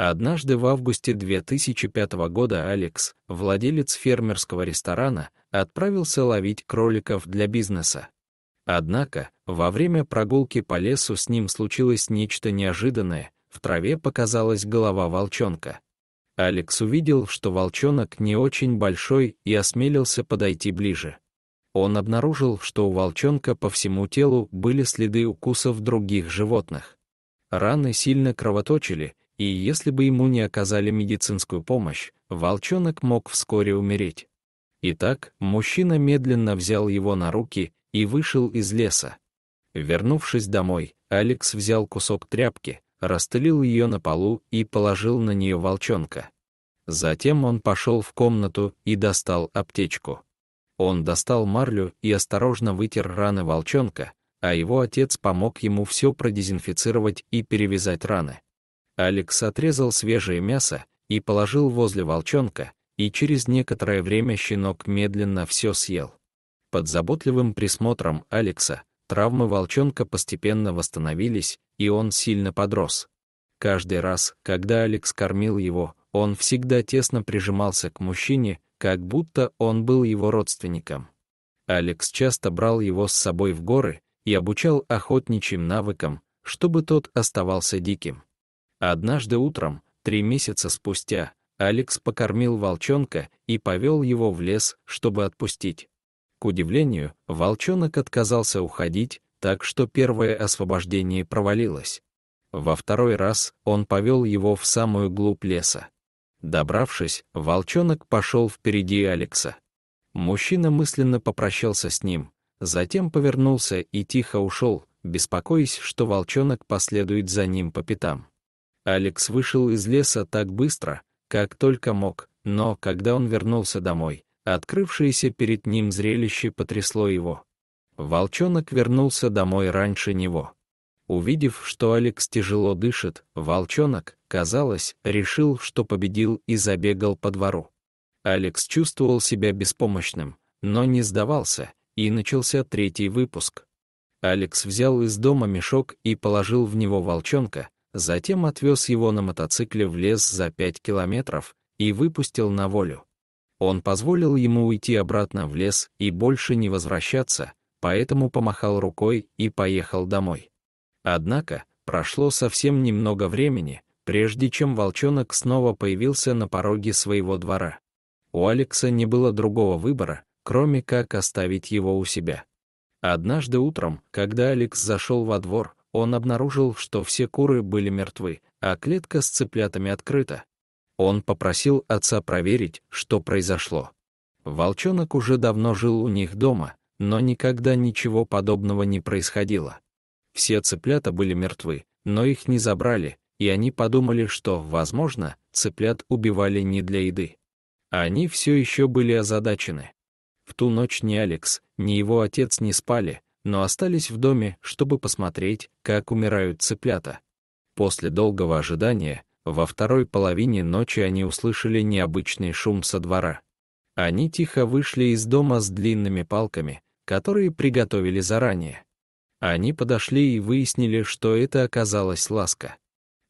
Однажды в августе 2005 года Алекс, владелец фермерского ресторана, отправился ловить кроликов для бизнеса. Однако, во время прогулки по лесу с ним случилось нечто неожиданное, в траве показалась голова волчонка. Алекс увидел, что волчонок не очень большой и осмелился подойти ближе. Он обнаружил, что у волчонка по всему телу были следы укусов других животных. Раны сильно кровоточили, и если бы ему не оказали медицинскую помощь, волчонок мог вскоре умереть. Итак, мужчина медленно взял его на руки и вышел из леса. Вернувшись домой, Алекс взял кусок тряпки, расстелил ее на полу и положил на нее волчонка. Затем он пошел в комнату и достал аптечку. Он достал марлю и осторожно вытер раны волчонка, а его отец помог ему все продезинфицировать и перевязать раны. Алекс отрезал свежее мясо и положил возле волчонка, и через некоторое время щенок медленно все съел. Под заботливым присмотром Алекса травмы волчонка постепенно восстановились, и он сильно подрос. Каждый раз, когда Алекс кормил его, он всегда тесно прижимался к мужчине, как будто он был его родственником. Алекс часто брал его с собой в горы и обучал охотничьим навыкам, чтобы тот оставался диким. Однажды утром, три месяца спустя, Алекс покормил волчонка и повел его в лес, чтобы отпустить. К удивлению, волчонок отказался уходить, так что первое освобождение провалилось. Во второй раз он повел его в самую глубь леса. Добравшись, волчонок пошел впереди Алекса. Мужчина мысленно попрощался с ним, затем повернулся и тихо ушел, беспокоясь, что волчонок последует за ним по пятам. Алекс вышел из леса так быстро, как только мог, но когда он вернулся домой, открывшееся перед ним зрелище потрясло его. Волчонок вернулся домой раньше него. Увидев, что Алекс тяжело дышит, волчонок, казалось, решил, что победил и забегал по двору. Алекс чувствовал себя беспомощным, но не сдавался, и начался третий выпуск. Алекс взял из дома мешок и положил в него волчонка, Затем отвез его на мотоцикле в лес за пять километров и выпустил на волю. Он позволил ему уйти обратно в лес и больше не возвращаться, поэтому помахал рукой и поехал домой. Однако прошло совсем немного времени, прежде чем волчонок снова появился на пороге своего двора. У Алекса не было другого выбора, кроме как оставить его у себя. Однажды утром, когда Алекс зашел во двор, он обнаружил, что все куры были мертвы, а клетка с цыплятами открыта. Он попросил отца проверить, что произошло. Волчонок уже давно жил у них дома, но никогда ничего подобного не происходило. Все цыплята были мертвы, но их не забрали, и они подумали, что, возможно, цыплят убивали не для еды. Они все еще были озадачены. В ту ночь ни Алекс, ни его отец не спали, но остались в доме, чтобы посмотреть, как умирают цыплята. После долгого ожидания, во второй половине ночи они услышали необычный шум со двора. Они тихо вышли из дома с длинными палками, которые приготовили заранее. Они подошли и выяснили, что это оказалась ласка.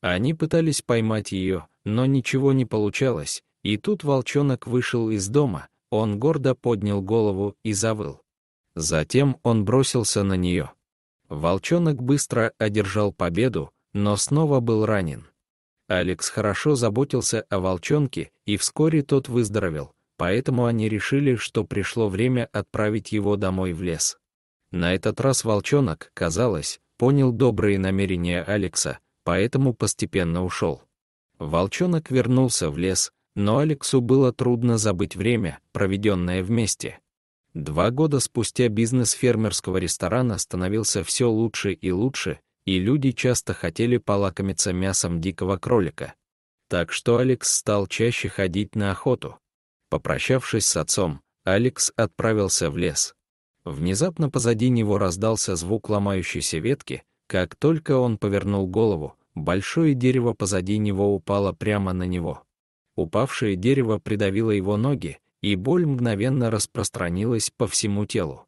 Они пытались поймать ее, но ничего не получалось, и тут волчонок вышел из дома, он гордо поднял голову и завыл. Затем он бросился на нее. Волчонок быстро одержал победу, но снова был ранен. Алекс хорошо заботился о волчонке, и вскоре тот выздоровел, поэтому они решили, что пришло время отправить его домой в лес. На этот раз волчонок, казалось, понял добрые намерения Алекса, поэтому постепенно ушел. Волчонок вернулся в лес, но Алексу было трудно забыть время, проведенное вместе. Два года спустя бизнес фермерского ресторана становился все лучше и лучше, и люди часто хотели полакомиться мясом дикого кролика. Так что Алекс стал чаще ходить на охоту. Попрощавшись с отцом, Алекс отправился в лес. Внезапно позади него раздался звук ломающейся ветки. Как только он повернул голову, большое дерево позади него упало прямо на него. Упавшее дерево придавило его ноги, и боль мгновенно распространилась по всему телу.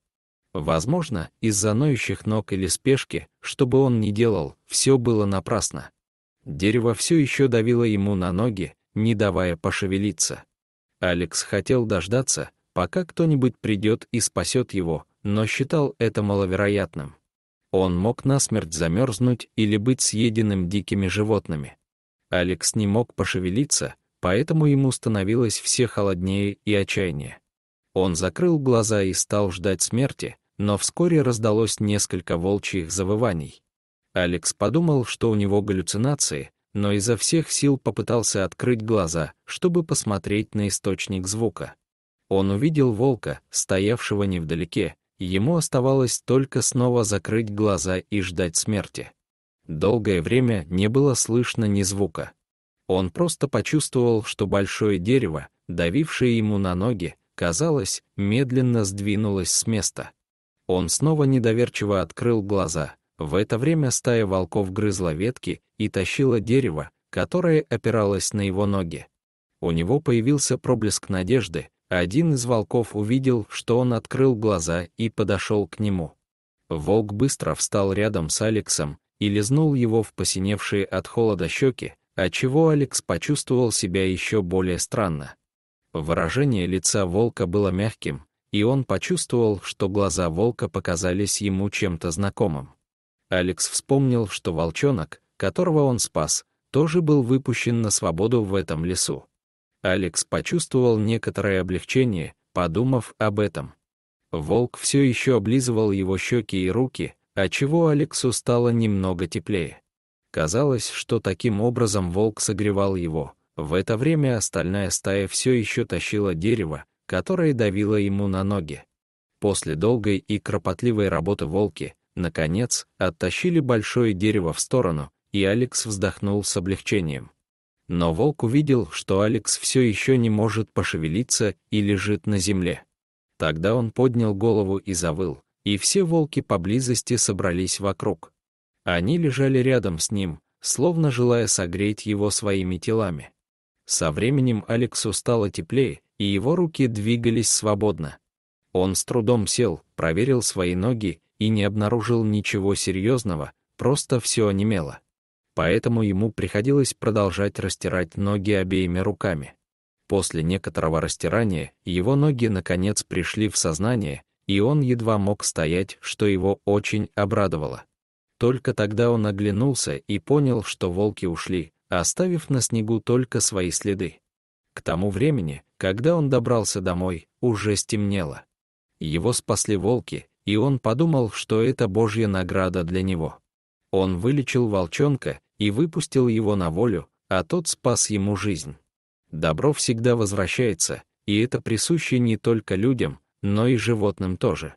Возможно, из-за ноющих ног или спешки, что бы он ни делал, все было напрасно. Дерево все еще давило ему на ноги, не давая пошевелиться. Алекс хотел дождаться, пока кто-нибудь придет и спасет его, но считал это маловероятным. Он мог насмерть замерзнуть или быть съеденным дикими животными. Алекс не мог пошевелиться, поэтому ему становилось все холоднее и отчаяннее. Он закрыл глаза и стал ждать смерти, но вскоре раздалось несколько волчьих завываний. Алекс подумал, что у него галлюцинации, но изо всех сил попытался открыть глаза, чтобы посмотреть на источник звука. Он увидел волка, стоявшего невдалеке, ему оставалось только снова закрыть глаза и ждать смерти. Долгое время не было слышно ни звука. Он просто почувствовал, что большое дерево, давившее ему на ноги, казалось, медленно сдвинулось с места. Он снова недоверчиво открыл глаза. В это время стая волков грызла ветки и тащила дерево, которое опиралось на его ноги. У него появился проблеск надежды. Один из волков увидел, что он открыл глаза и подошел к нему. Волк быстро встал рядом с Алексом и лизнул его в посиневшие от холода щеки, отчего а Алекс почувствовал себя еще более странно. Выражение лица волка было мягким, и он почувствовал, что глаза волка показались ему чем-то знакомым. Алекс вспомнил, что волчонок, которого он спас, тоже был выпущен на свободу в этом лесу. Алекс почувствовал некоторое облегчение, подумав об этом. Волк все еще облизывал его щеки и руки, отчего Алексу стало немного теплее. Казалось, что таким образом волк согревал его. В это время остальная стая все еще тащила дерево, которое давило ему на ноги. После долгой и кропотливой работы волки, наконец, оттащили большое дерево в сторону, и Алекс вздохнул с облегчением. Но волк увидел, что Алекс все еще не может пошевелиться и лежит на земле. Тогда он поднял голову и завыл, и все волки поблизости собрались вокруг. Они лежали рядом с ним, словно желая согреть его своими телами. Со временем Алексу стало теплее, и его руки двигались свободно. Он с трудом сел, проверил свои ноги и не обнаружил ничего серьезного, просто все онемело. Поэтому ему приходилось продолжать растирать ноги обеими руками. После некоторого растирания его ноги наконец пришли в сознание, и он едва мог стоять, что его очень обрадовало. Только тогда он оглянулся и понял, что волки ушли, оставив на снегу только свои следы. К тому времени, когда он добрался домой, уже стемнело. Его спасли волки, и он подумал, что это божья награда для него. Он вылечил волчонка и выпустил его на волю, а тот спас ему жизнь. Добро всегда возвращается, и это присуще не только людям, но и животным тоже.